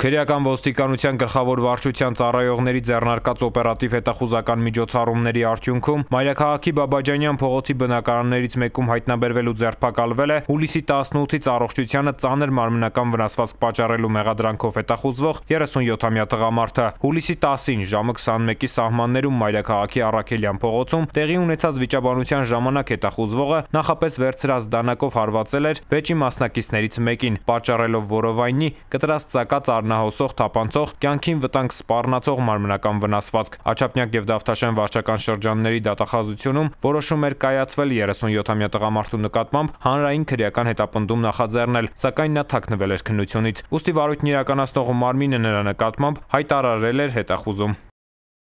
Քրեական ոստիկանության գլխավոր վարչության ծառայողների ձեռնարկած օպերատիվ հետախուզական միջոցառումների արդյունքում մայրաքաղաքի Բաբաջանյան փողոցի բնակարաններից մեկում հայտնաբերվել ու ձերբակալվել է հուլիսի 18-ից առողջությանը ծանր մարմնական վնասվածք պատճառելու մեղադրանքով հետախուզվող 37-ամյա տղամարդը։ Հուլիսի 10-ին ժամը 21-ի սահմաններում մայրաքաղաքի Արաքելյան փողոցում տեղի ունեցած վիճաբանության ժամանակ հետախուզվողը նախապես վերցրած դանակով հարվածել էր վեճի մասնակիցներից մեկին, պատճառելով որովայնի կտրաստ ծակած արմատը մռնահոսող, թափանցող, կյանքին վտանգ սպառնացող մարմնական վնասվածք։ Աչափնյակ եւ Դավթաշեն վարչական շրջանների դատախազությունում որոշում էր կայացվել 37-ամյա տղամարդու նկատմամբ հանրային քրեական հետապնդում նախաձեռնել, սակայն նա թաքնվել էր քննությունից։ Ոստի վարույթն իրականացնող մարմինը նրա նկատմամբ հայտարարել էր հետախուզում։